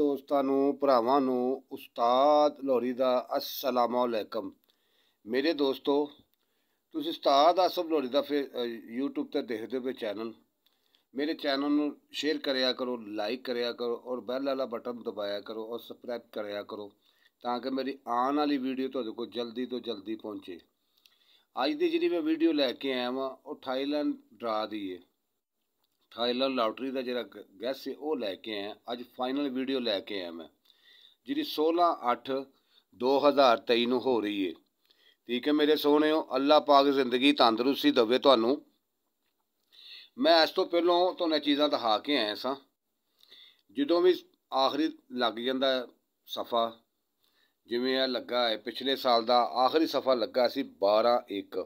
ਦੋਸਤਾਂ ਨੂੰ ਭਰਾਵਾਂ ਨੂੰ ਉਸਤਾਦ ਲੋਰੀ ਦਾ ਅਸਲਾਮੁਅਲੈਕਮ ਮੇਰੇ ਦੋਸਤੋ ਤੁਸੀਂ ਉਸਤਾਦ ਅਸਬ ਲੋਰੀ ਦਾ ਫਿਰ YouTube ਤੇ ਦੇਖਦੇ ਹੋ ਚੈਨਲ ਮੇਰੇ ਚੈਨਲ ਨੂੰ ਸ਼ੇਅਰ ਕਰਿਆ ਕਰੋ ਲਾਈਕ ਕਰਿਆ ਕਰੋ ਔਰ ਬੈਲ ਵਾਲਾ ਬਟਨ ਦਬਾਇਆ ਕਰੋ ਔਰ ਸਬਸਕ੍ਰਾਈਬ ਕਰਿਆ ਕਰੋ ਤਾਂ ਕਿ ਮੇਰੀ ਆਉਣ ਵਾਲੀ ਵੀਡੀਓ ਤੁਹਾਡੇ ਕੋਲ ਜਲਦੀ ਤੋਂ ਜਲਦੀ ਪਹੁੰਚੇ ਅੱਜ ਦੀ ਜਿਹੜੀ ਮੈਂ ਵੀਡੀਓ ਲੈ ਕੇ ਆਇਆ ਵਾਂ ਉਹ ਥਾਈਲੈਂਡ ਡਰਾ ਦੀ ਹੈ ਥਾਈਲੈਂਡ ਲਾਟਰੀ ਦਾ ਜਿਹੜਾ ਗੈਸ ਸੀ ਉਹ ਲੈ ਕੇ ਆਇਆ ਅੱਜ ਫਾਈਨਲ ਵੀਡੀਓ ਲੈ ਕੇ ਆਇਆ ਮੈਂ ਜਿਹੜੀ 16 8 2023 ਨੂੰ ਹੋ ਰਹੀ ਏ ਠੀਕ ਹੈ ਮੇਰੇ ਸੋਹਣਿਓ ਅੱਲਾ ਪਾਕ ਜ਼ਿੰਦਗੀ ਤੰਦਰੁਸਤੀ ਦਵੇ ਤੁਹਾਨੂੰ ਮੈਂ ਇਸ ਤੋਂ ਪਹਿਲਾਂ ਤੁਹਾਨੂੰ ਚੀਜ਼ਾਂ ਦਿਖਾ ਕੇ ਆਇਆ ਸਾਂ ਜਦੋਂ ਵੀ ਆਖਰੀ ਲੱਗ ਜਾਂਦਾ ਸਫਾ ਜਿਵੇਂ ਇਹ ਲੱਗਾ ਹੈ ਪਿਛਲੇ ਸਾਲ ਦਾ ਆਖਰੀ ਸਫਾ ਲੱਗਾ ਸੀ 12 1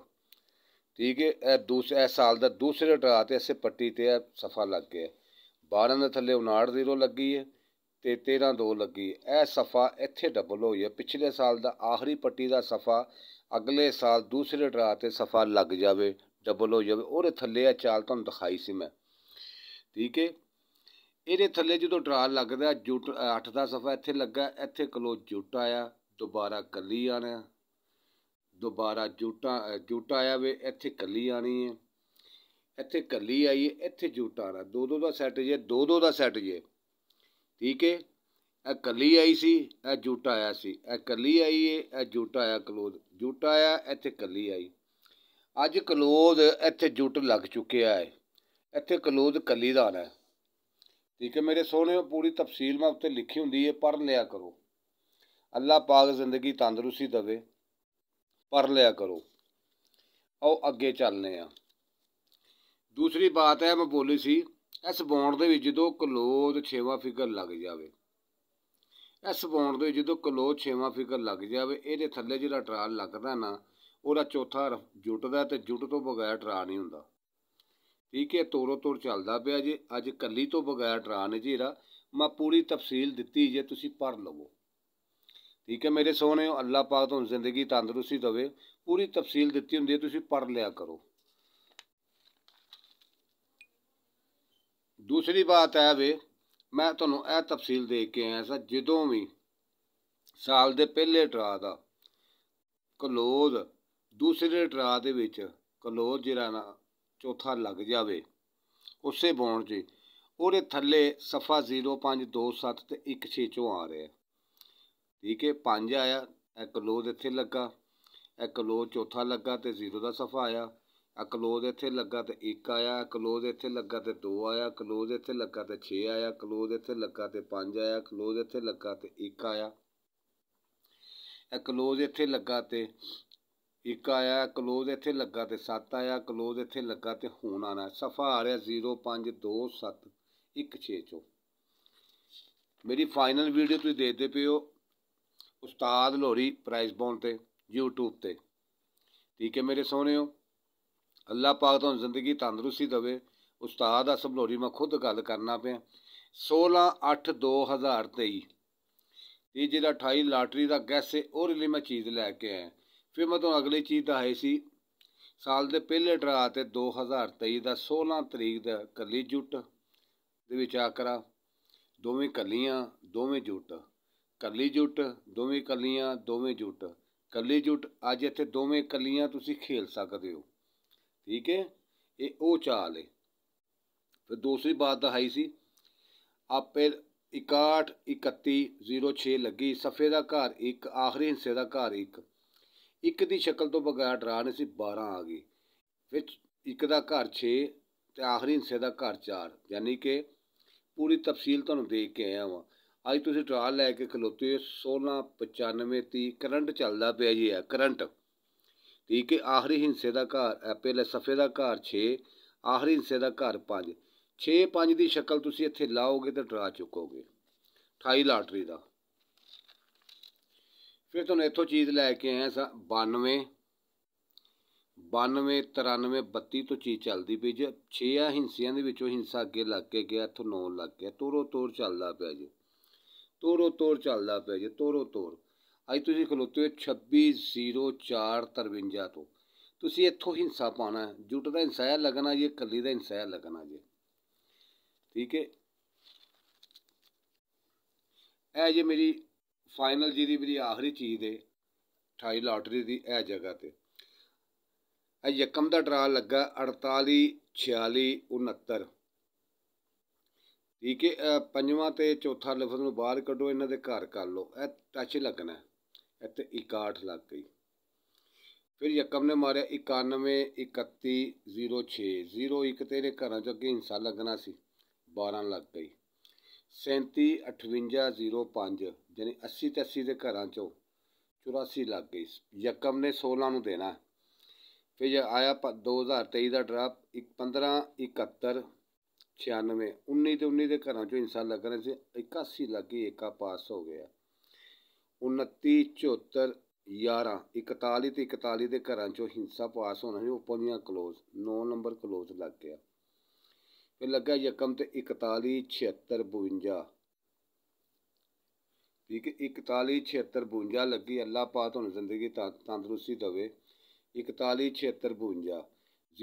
ਠੀਕ ਹੈ ਇਹ ਦੂਸਰੇ ਇਹ ਸਾਲ ਦਾ ਦੂਸਰੇ ਡਰਾ ਤੇ ਐਸੇ ਪੱਟੀ ਤੇ ਇਹ ਸਫਾ ਲੱਗ ਗਿਆ 12 ਦੇ ਥੱਲੇ 59 ਜ਼ੀਰੋ ਲੱਗੀ ਹੈ ਤੇ 13 2 ਲੱਗੀ ਇਹ ਸਫਾ ਇੱਥੇ ਡਬਲ ਹੋਈ ਹੈ ਪਿਛਲੇ ਸਾਲ ਦਾ ਆਖਰੀ ਪੱਟੀ ਦਾ ਸਫਾ ਅਗਲੇ ਸਾਲ ਦੂਸਰੇ ਡਰਾ ਤੇ ਸਫਾ ਲੱਗ ਜਾਵੇ ਡਬਲ ਹੋ ਜਾਵੇ ਉਹਦੇ ਥੱਲੇ ਆ ਚਾਲ ਤੁਹਾਨੂੰ ਦਿਖਾਈ ਸੀ ਮੈਂ ਠੀਕ ਹੈ ਇਹਦੇ ਥੱਲੇ ਜਦੋਂ ਡਰਾ ਲੱਗਦਾ ਜੁਟ 8 ਦਾ ਸਫਾ ਇੱਥੇ ਲੱਗਾ ਇੱਥੇ ਕਲੋ ਜੁਟ ਆਇਆ ਦੁਬਾਰਾ ਕੱਲੀ ਆਣਾ ਦੁਬਾਰਾ ਜੂਟਾ ਜੂਟਾ ਆਇਆ ਵੇ ਇੱਥੇ ਕੱਲੀ ਆਣੀ ਹੈ ਇੱਥੇ ਕੱਲੀ ਆਈ ਹੈ ਇੱਥੇ ਜੂਟਾ ਆਣਾ ਦੋ ਦੋ ਦਾ ਸੈੱਟ ਜੇ ਦੋ ਦੋ ਦਾ ਸੈੱਟ ਜੇ ਠੀਕ ਹੈ ਇਹ ਕੱਲੀ ਆਈ ਸੀ ਇਹ ਜੂਟਾ ਆਇਆ ਸੀ ਇਹ ਕੱਲੀ ਆਈ ਹੈ ਇਹ ਜੂਟਾ ਆਇਆ ਕਲੋਜ਼ ਜੂਟਾ ਆਇਆ ਇੱਥੇ ਕੱਲੀ ਆਈ ਅੱਜ ਕਲੋਜ਼ ਇੱਥੇ ਜੂਟ ਲੱਗ ਚੁੱਕਿਆ ਹੈ ਇੱਥੇ ਕਲੋਜ਼ ਕੱਲੀ ਦਾ ਆਣਾ ਠੀਕ ਹੈ ਮੇਰੇ ਸੋਹਣਿਓ ਪੂਰੀ ਤਫਸੀਲ ਮੈਂ ਉੱਤੇ ਲਿਖੀ ਹੁੰਦੀ ਹੈ ਪੜ ਲਿਆ ਕਰੋ ਅੱਲਾਹ ਪਾਕ ਜ਼ਿੰਦਗੀ ਤੰਦਰੁਸਤੀ ਦਵੇ ਪੜ ਲਿਆ ਕਰੋ ਆਓ ਅੱਗੇ ਚੱਲਨੇ ਆ ਦੂਸਰੀ ਬਾਤ ਹੈ ਮੈਂ ਬੋਲੀ ਸੀ ਇਸ ਬੌਂਡ ਦੇ ਵਿੱਚ ਜਦੋਂ ਕਲੋਜ਼ 6ਵਾਂ ਫਿਗਰ ਲੱਗ ਜਾਵੇ ਇਸ ਬੌਂਡ ਦੇ ਜਦੋਂ ਕਲੋਜ਼ 6ਵਾਂ ਫਿਗਰ ਲੱਗ ਜਾਵੇ ਇਹਦੇ ਥੱਲੇ ਜਿਹੜਾ ਟਰਾਲ ਲੱਗਦਾ ਨਾ ਉਹਦਾ ਚੌਥਾ ਜੁਟਦਾ ਤੇ ਜੁਟ ਤੋਂ ਬਗੈਰ ਟਰਾ ਨਹੀਂ ਹੁੰਦਾ ਠੀਕ ਹੈ ਤੋਰੋ ਤੋਰ ਚੱਲਦਾ ਪਿਆ ਜੇ ਅੱਜ ਕੱਲੀ ਤੋਂ ਬਗੈਰ ਟਰਾ ਨਹੀਂ ਜਿਹੜਾ ਮੈਂ ਪੂਰੀ ਤਫਸੀਲ ਦਿੱਤੀ ਜੇ ਤੁਸੀਂ ਪੜ ਲਵੋ ਠੀਕ ਹੈ ਮੇਰੇ ਸੋਹਣਿਓ ਅੱਲਾਹ ਪਾਕ ਤੁਹਾਨੂੰ ਜ਼ਿੰਦਗੀ ਤੰਦਰੁਸਤੀ ਦੇਵੇ ਪੂਰੀ ਤਫਸੀਲ ਦਿੱਤੀ ਹੁੰਦੀ ਹੈ ਤੁਸੀਂ ਪੜ੍ਹ ਲਿਆ ਕਰੋ ਦੂਸਰੀ ਬਾਤ ਹੈ ਵੇ ਮੈਂ ਤੁਹਾਨੂੰ ਇਹ ਤਫਸੀਲ ਦੇ ਕੇ ਆਇਆ ਸਾ ਜਦੋਂ ਵੀ ਸਾਲ ਦੇ ਪਹਿਲੇ ਟਰਾ ਦਾ ਕਲੋਜ਼ ਦੂਸਰੇ ਟਰਾ ਦੇ ਵਿੱਚ ਕਲੋਜ਼ ਜਿਹੜਾ ਨਾ ਚੌਥਾ ਲੱਗ ਜਾਵੇ ਉਸੇ ਬੌਂਡ 'ਚ ਉਹਦੇ ਥੱਲੇ ਸਫਾ 0527 ਤੇ 16 ਚੋਂ ਆ ਰਿਹਾ ਠੀਕ ਹੈ 5 ਆਇਆ ਇੱਕ ਕਲੋਜ਼ ਇੱਥੇ ਲੱਗਾ ਇੱਕ ਕਲੋਜ਼ ਚੌਥਾ ਲੱਗਾ ਤੇ ਜ਼ੀਰੋ ਦਾ ਸਫਾ ਆਇਆ ਇੱਕ ਕਲੋਜ਼ ਇੱਥੇ ਲੱਗਾ ਤੇ 1 ਆਇਆ ਕਲੋਜ਼ ਇੱਥੇ ਲੱਗਾ ਤੇ 2 ਆਇਆ ਕਲੋਜ਼ ਇੱਥੇ ਲੱਗਾ ਤੇ 6 ਆਇਆ ਕਲੋਜ਼ ਇੱਥੇ ਲੱਗਾ ਤੇ 5 ਆਇਆ ਕਲੋਜ਼ ਇੱਥੇ ਲੱਗਾ ਤੇ 1 ਆਇਆ ਇੱਕ ਕਲੋਜ਼ ਇੱਥੇ ਲੱਗਾ ਤੇ 1 ਆਇਆ ਕਲੋਜ਼ ਇੱਥੇ ਲੱਗਾ ਤੇ 7 ਆਇਆ ਕਲੋਜ਼ ਇੱਥੇ ਲੱਗਾ ਤੇ ਹੁਣ ਆਣਾ ਸਫਾ ਆ ਰਿਹਾ 0 5 2 7 1 6 ਚੋਂ ਮੇਰੀ ਫਾਈਨਲ ਵੀਡੀਓ ਤੁਸੀਂ ਦੇਖਦੇ ਪਿਓ ਉਸਤਾਦ ਲੋਰੀ ਪ੍ਰਾਈਸ ਬੌਂਡ ਤੇ YouTube ਤੇ ਠੀਕ ਹੈ ਮੇਰੇ ਸੋਹਣਿਓ ਅੱਲਾ ਪਾਕ ਤੁਹਾਨੂੰ ਜ਼ਿੰਦਗੀ ਤੰਦਰੁਸਤੀ ਦੇਵੇ ਉਸਤਾਦ ਆ ਸਭ ਲੋਰੀ ਮੈਂ ਖੁਦ ਗੱਲ ਕਰਨਾ ਪਿਆ 16 8 2023 ਇਹ ਜਿਹੜਾ 28 ਲਾਟਰੀ ਦਾ ਗੈਸ ਹੈ ਉਹ ਲਈ ਮੈਂ ਚੀਜ਼ ਲੈ ਕੇ ਆਇਆ ਫਿਰ ਮੈਂ ਤੁਹਾਨੂੰ ਅਗਲੀ ਚੀਜ਼ ਦਾ ਹੈ ਸੀ ਸਾਲ ਦੇ ਪਹਿਲੇ ਡਰਾ ਤੇ 2023 ਦਾ 16 ਤਰੀਕ ਦਾ ਕੱਲੀ ਜੁੱਟ ਦੇ ਵਿੱਚ ਆਕਰਾ ਦੋਵੇਂ ਕੱਲੀਆਂ ਦੋਵੇਂ ਜੁੱਟ ਕੱਲੀ ਜੁੱਟ ਦੋਵੇਂ ਕੱਲੀਆਂ ਦੋਵੇਂ ਜੁੱਟ ਕੱਲੀ ਜੁੱਟ ਅੱਜ ਇੱਥੇ ਦੋਵੇਂ ਕੱਲੀਆਂ ਤੁਸੀਂ ਖੇਲ ਸਕਦੇ ਹੋ ਠੀਕ ਹੈ ਇਹ ਉਹ ਚਾਲ ਹੈ ਫਿਰ ਦੂਸਰੀ ਬਾਤ ਦਹਾਈ ਸੀ ਆਪੇ 61 31 06 ਲੱਗੀ ਸਫੇ ਦਾ ਘਰ ਇੱਕ ਆਖਰੀ ਹਿੱਸੇ ਦਾ ਘਰ ਇੱਕ ਇੱਕ ਦੀ ਸ਼ਕਲ ਤੋਂ ਬਗੈਰ ਡਰਾ ਨਹੀਂ ਸੀ 12 ਆ ਗਈ ਵਿੱਚ ਇੱਕ ਦਾ ਘਰ 6 ਤੇ ਆਖਰੀ ਹਿੱਸੇ ਦਾ ਘਰ 4 ਯਾਨੀ ਕਿ ਪੂਰੀ ਤਫਸੀਲ ਤੁਹਾਨੂੰ ਦੇ ਕੇ ਆਇਆ ਹਾਂ ਅੱਜ ਤੁਸੀਂ ਟਰਾਲ ਲੈ ਕੇ ਖਲੋਤੇ 1695 ਤੀ ਕਰੰਟ ਚੱਲਦਾ ਪਿਆ ਜੀ ਆ ਕਰੰਟ ਠੀਕ ਹੈ ਆਖਰੀ ਹਿੰਸੇ ਦਾ ਘਰ ਪਹਿਲੇ ਸਫੇ ਦਾ ਘਰ 6 ਆਖਰੀ ਹਿੰਸੇ ਦਾ ਘਰ 5 6 5 ਦੀ ਸ਼ਕਲ ਤੁਸੀਂ ਇੱਥੇ ਲਾਓਗੇ ਤਾਂ ਡਰਾ ਚੁੱਕੋਗੇ 28 ਲਾਟਰੀ ਦਾ ਫਿਰ ਤੁਹਾਨੂੰ ਇੱਥੋਂ ਚੀਜ਼ ਲੈ ਕੇ ਆਇਆ ਸਾ 92 92 93 32 ਤੋਂ ਚੀਜ਼ ਚੱਲਦੀ ਪਈ ਜੀ 6 ਹਿੰਸਿਆਂ ਦੇ ਵਿੱਚੋਂ ਹਿੰਸਾ ਅੱਗੇ ਲੱਗ ਕੇ ਗਿਆ ਇੱਥੋਂ 9 ਲੱਗ ਗਿਆ ਤੋਰੋ ਤੋਰ ਚੱਲਦਾ ਪਿਆ ਜੀ ਤੋਰੋ ਤੋਰ ਚੱਲਦਾ ਪਿਆ ਜੀ ਤੋਰੋ ਤੋਰ ਅੱਜ ਤੁਸੀਂ ਖਲੋਤੇ ਹੋ 260453 ਤੋਂ ਤੁਸੀਂ ਇੱਥੋਂ ਹਿੰਸਾ ਪਾਣਾ ਜੁੱਟ ਦਾ ਹਿੰਸਾ ਹੈ ਲੱਗਣਾ ਜੀ ਕੱਲੀ ਦਾ ਹਿੰਸਾ ਹੈ ਲੱਗਣਾ ਜੀ ਠੀਕ ਹੈ ਇਹ ਜੇ ਮੇਰੀ ਫਾਈਨਲ ਜੀ ਦੀ ਮੇਰੀ ਆਖਰੀ ਚੀਜ਼ ਦੇ 28 ਲਾਟਰੀ ਦੀ ਇਹ ਜਗ੍ਹਾ ਤੇ ਇਹ ਯਕਮ ਦਾ ਡਰਾ ਲੱਗਾ 48 46 69 ਠੀਕ ਹੈ ਪੰਜਵਾਂ ਤੇ ਚੌਥਾ ਲਫ਼ਜ਼ ਨੂੰ ਬਾਹਰ ਕੱਢੋ ਇਹਨਾਂ ਦੇ ਘਰ ਕਰ ਲਓ ਇਹ ਟੱਚ ਲੱਗਣਾ ਇੱਥੇ 61 ਲੱਗ ਗਈ ਫਿਰ ਯਕਮ ਨੇ ਮਾਰਿਆ 91 31 06 01 ਤੇ ਇਹਦੇ ਘਰਾਂ ਚ ਅੱਗੇ ਹਿੰਸਾ ਲੱਗਣਾ ਸੀ 12 ਲੱਗ ਗਈ 37 58 05 ਯਾਨੀ 80 ਤੇ 80 ਦੇ ਘਰਾਂ ਚੋਂ 84 ਲੱਗ ਗਈ ਯਕਮ ਨੇ 16 ਨੂੰ ਦੇਣਾ ਫਿਰ ਆਇਆ 2023 ਦਾ ਡਰਾਪ 15 71 96 19 ਤੇ 19 ਦੇ ਘਰਾਂ ਚੋਂ ਇਨਸਾਨ ਲੱਗ ਰਹੇ ਸੀ 81 ਲੱਗੇ ਏਕਾ ਪਾਸ ਹੋ ਗਿਆ 29 74 11 41 ਤੇ 41 ਦੇ ਘਰਾਂ ਚੋਂ ਹਿੰਸਾ ਪਾਸ ਹੋਣਾ ਸੀ ਓਪਨ ਦੀਆਂ ক্লোਜ਼ 9 ਨੰਬਰ ক্লোਜ਼ ਲੱਗ ਗਿਆ ਫਿਰ ਲੱਗਾ ਯਕਮ ਤੇ 41 76 52 ਠੀਕ ਹੈ 41 76 52 ਲੱਗੀ ਅੱਲਾਹ ਪਾਤ ਤੁਹਾਨੂੰ ਜ਼ਿੰਦਗੀ ਤੰਦਰੁਸਤੀ ਦੇਵੇ 41 76 52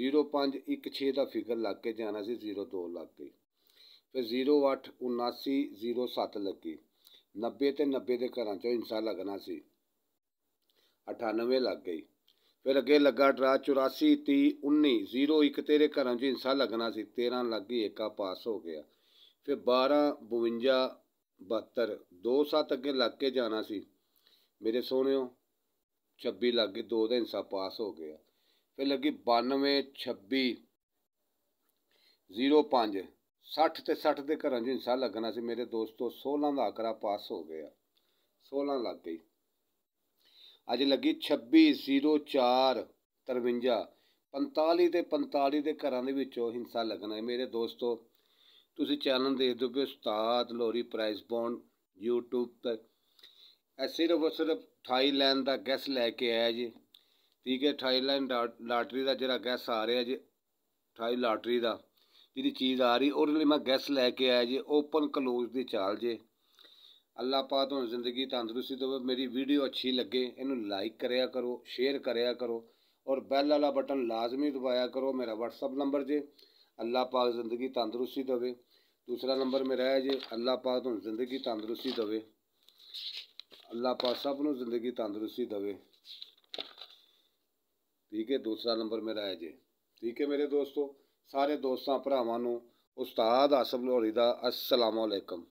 0516 ਦਾ ਫਿਗਰ ਲੱਗ ਕੇ ਜਾਣਾ ਸੀ 02 ਲੱਗ ਗਈ ਫਿਰ 79 07 ਲੱਗੀ 90 ਤੇ 90 ਦੇ ਘਰਾਂ ਚੋਂ ਇਨਸਾ ਲੱਗਣਾ ਸੀ 98 ਲੱਗ ਗਈ ਫਿਰ ਅੱਗੇ ਲੱਗਾ ਡਰਾ 84 30 19 01 ਤੇਰੇ ਘਰਾਂ ਚੋਂ ਇਨਸਾ ਲੱਗਣਾ ਸੀ 13 ਲੱਗ ਗਈ ਏਕਾ ਪਾਸ ਹੋ ਗਿਆ ਫਿਰ 12 52 72 27 ਅੱਗੇ ਲੱਗ ਕੇ ਜਾਣਾ ਸੀ ਮੇਰੇ ਸੋਹਣਿਓ 26 ਲੱਗ ਗਈ 2 ਦਾ ਇਨਸਾ ਪਾਸ ਹੋ ਗਿਆ ਫਿਰ ਲੱਗੀ 92 26 05 60 ਤੇ 60 ਦੇ ਘਰਾਂ 'ਚ ਹਿੰਸਾ ਲੱਗਣਾ ਸੀ ਮੇਰੇ ਦੋਸਤੋ 16 ਦਾ ਆਕਰਾ ਪਾਸ ਹੋ ਗਿਆ 16 ਲੱਗ ਗਈ ਅੱਜ ਲੱਗੀ 26 04 53 45 ਤੇ 45 ਦੇ ਘਰਾਂ ਦੇ ਵਿੱਚੋਂ ਹਿੰਸਾ ਲੱਗਣਾ ਹੈ ਮੇਰੇ ਦੋਸਤੋ ਤੁਸੀਂ ਚੈਨਲ ਦੇਖਦੇ ਕਿ ਉਸਤਾਦ ਲੋਰੀ ਪ੍ਰਾਈਸ ਬੌਂਡ YouTube ਤੇ ਇਹ ਸਿਰਫ ਸਿਰਫ ਥਾਈਲੈਂਡ ਦਾ ਗੈਸ ਲੈ ਕੇ ਆਇਆ ਜੀ ਠੀਕ ਹੈ ਥਾਈਲੈਂਡ ਲਾਟਰੀ ਦਾ ਜਿਹੜਾ ਗੈਸ ਆ ਰਿਹਾ ਜੀ ਥਾਈ ਲਾਟਰੀ ਦਾ ਜਿਹੜੀ ਚੀਜ਼ ਆ ਰਹੀ ਉਹਦੇ ਲਈ ਮੈਂ ਗੈਸ ਲੈ ਕੇ ਆਇਆ ਜੀ ਓਪਨ ਕਲੋਜ਼ ਦੀ ਚਾਲ ਜੇ ਅੱਲਾ ਪਾਕ ਤੁਹਾਨੂੰ ਜ਼ਿੰਦਗੀ ਤੰਦਰੁਸਤੀ ਦੇਵੇ ਮੇਰੀ ਵੀਡੀਓ ਅੱਛੀ ਲੱਗੇ ਇਹਨੂੰ ਲਾਈਕ ਕਰਿਆ ਕਰੋ ਸ਼ੇਅਰ ਕਰਿਆ ਕਰੋ ਔਰ ਬੈਲ ਵਾਲਾ ਬਟਨ ਲਾਜ਼ਮੀ ਦਬਾਇਆ ਕਰੋ ਮੇਰਾ WhatsApp ਨੰਬਰ ਜੇ ਅੱਲਾ ਪਾਕ ਜ਼ਿੰਦਗੀ ਤੰਦਰੁਸਤੀ ਦੇਵੇ ਦੂਸਰਾ ਨੰਬਰ ਮੇਰਾ ਹੈ ਜੀ ਅੱਲਾ ਪਾਕ ਤੁਹਾਨੂੰ ਜ਼ਿੰਦਗੀ ਤੰਦਰੁਸਤੀ ਦੇਵੇ ਅੱਲਾ ਪਾਕ ਸਭ ਨੂੰ ਜ਼ਿੰਦਗੀ ਤੰਦਰੁਸਤੀ ਦੇਵੇ ਠੀਕ ਹੈ ਦੂਸਰਾ ਨੰਬਰ ਮੇਰਾ ਹੈ ਜੀ ਠੀਕ ਹੈ ਮੇਰੇ ਦੋਸਤੋ ਸਾਰੇ ਦੋਸਤਾਂ ਭਰਾਵਾਂ ਨੂੰ ਉਸਤਾਦ ਆਸਮ ਲੋਹੜੀ ਦਾ ਅਸਲਾਮੁਅਲੈਕਮ